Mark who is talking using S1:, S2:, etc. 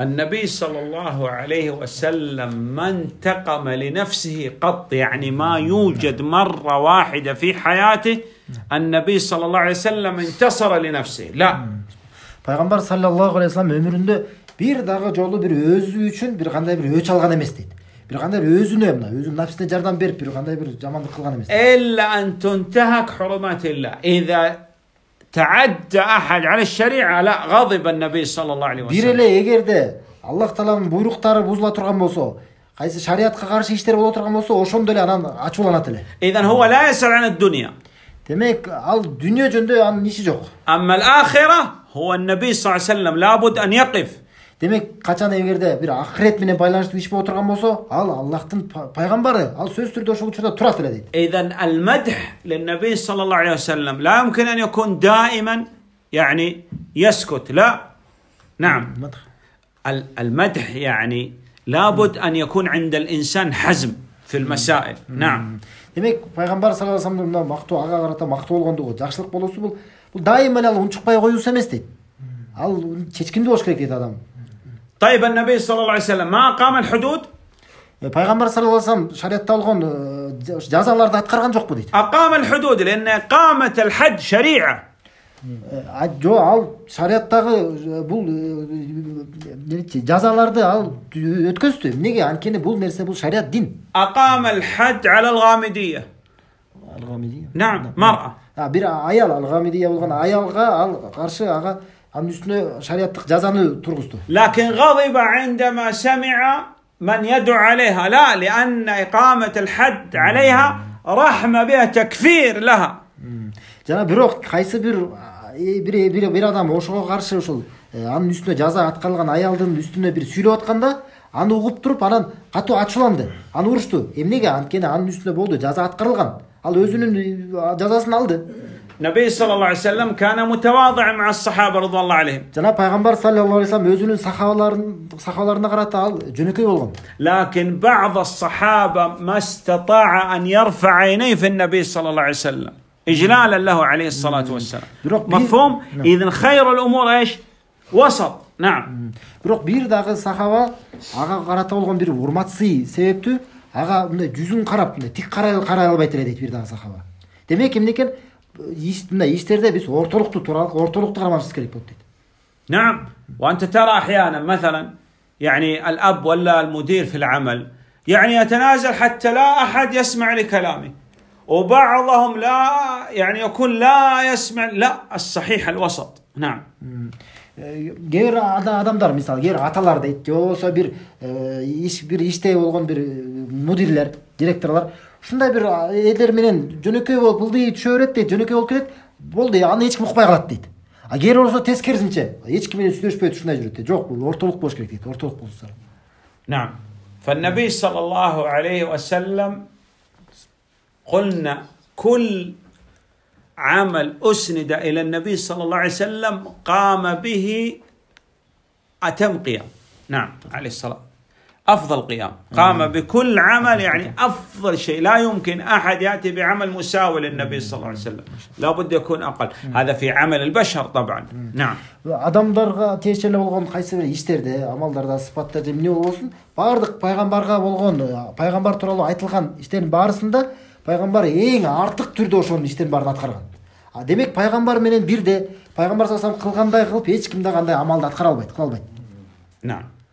S1: النبي صلى الله عليه وسلم ما انتقم لنفسه قط يعني ما يوجد مرة واحدة في حياته النبي صلى الله عليه وسلم انتصر لنفسه لا
S2: Peygamber sallallahu aleyhi ve sellem ömründe bir dağı жолу bir өзү үчүн бир кандай бир өч алган эмес дейт. Бир кандай бир өзүнө мына өзүнүн нафсине жардам берип бир кандай бир жамандык кылган эмес.
S1: Элла ан тунтахак хурматилла. Иза تعدى أحد على الشريعة لا غضب النبي صلى الله عليه وسلم бир эле
S2: эгерде аллах тааланын буйруктары бузула турган болсо кайсы шариятка каршы иштер боло турган болсо ошондо эле анан ачууланат эле إذا هو لا يسأل عن الدنيا демек ал дүйнө жөнүндө
S1: анын иши жок أما الآخرة هو النبي صلى الله عليه وسلم لابد أن يقف
S2: демек качан эгерде бир ахирет менен байланыштуу иш боло турган болсо ал аллахтын пайгамбары ал сөзсүз түрдө ошол учурда турат эле дейт
S1: اذا المدح للنبي صلى الله عليه وسلم لا يمكن ان يكون دائما يعني يسكت لا نعم مدح المدح يعني لابد ان يكون عند الانسان حزم في المسائل نعم
S2: демек пайгамбар саллаллаху алейхи вассалам мына мактоо ага карата мактоо болгондугу жакшылык болуусу бул бул дайыма эле ал унчукпай коюусу эмес дейт ал чечкиндүү болуш керек дейт адам طيب النبي صلى الله عليه وسلم ما أقام الحدود пайғамбар саллаллаху алейхи вассалам шариатты алған жазаларды атқарған жоқ па дейді
S1: أقام الحدود لأن إقامة الحد شريعة
S2: жоқ ал шариаттағы бұл жазаларды ал өткізді неге анткени бұл нәрсе бұл шариат дин
S1: أقام الحد على الغامدية алғамидия نعم مرأة
S2: бір аял алғамидия болған аялға ал қаршы аға анын үстүнө шарияттык жазаны тургузду لكن
S1: غضب عندما سمع من يدعو عليها لا لأن إقامة الحد عليها
S2: رحمة بها تكفير لها жана бирок кайсы бир бир бир бир адам ошого каршы ушул анын үстүнө жаза аткарылган аялдын үстүнө бир сүйлөп атканда аны угуп туруп анан катуу ачууланды аны урушту эмнеге анткени анын үстүнө болду жаза аткарылган ал өзүнүн жазасын алды Nabi sallallahu aleyhi ve sellem kana mutevazı ma'a sahabe radıyallahu aleyhim. Jana peygamber sallallahu aleyhi ve sellem özünün sahabalaryň sahabalarına garata al jönekey bolgan. Lakin ba'd sahaba ma
S1: istata'a an yarfa'a aynayhi fi'n nabi sallallahu aleyhi ve sellem. إجلالا له عليه الصلاة والسلام
S2: مفهوم؟ إذن خير الأمور إيش؟ وسط نعم بيروق بير داغي صحابة أغا قراتا болгон بير урматсы себептүү ага мындай жүзүн карап мындай тик карай карай албай турат дейт бир дагы сахаба демек эмне экен منا يشتري بس ورطلقته تراك ورطلقته غير ما تسكري بوتيت
S1: نعم وانت ترى احيانا مثلا يعني الاب ولا المدير في العمل يعني يتنازل حتى لا احد يسمع لكلامي وبعضهم لا يعني يكون لا يسمع لا الصحيح الوسط
S2: نعم Гер адамдар мисалы кээ аталар дейт же болбосо бир иш бир иште болгон бир мудирлер директорлор shunday bir элдер менен жөнөкөй болуп ылдый түшө берет дейт жөнөкөй болуп кетет болду аны эч ким укпай калат дейт а кээ бир болсо тескерисинче эч ким менен сүйлөшпөйт ушундай жүрөт дейт жок бул ортолук болуш керек дейт ортолук болсо
S1: نعم فالنبي صلى الله عليه وسلم قلنا كل عمل اسند الى النبي صلى الله عليه وسلم قام به اتم قيام نعم عليه الصلاه افضل قيام قام بكل عمل يعني افضل شيء لا يمكن احد ياتي بعمل مساوي للنبي صلى الله عليه وسلم لا لابد يكون اقل هذا في عمل البشر طبعا نعم
S2: адамдарға тиешелі болған қайсы иштерде амалдарда сыпаттарда не болсын барлық пайғамбарға болған пайғамбар туралы айтылған іштердің барысында пайғамбар ең артық түрде ошоның іштердің барын атқарған а демек пайғамбар менен бирде пайғамбар саллаллаху алейхи қылғандай қылып ешкім да қандай амалды атқара алмайды қыла алмайды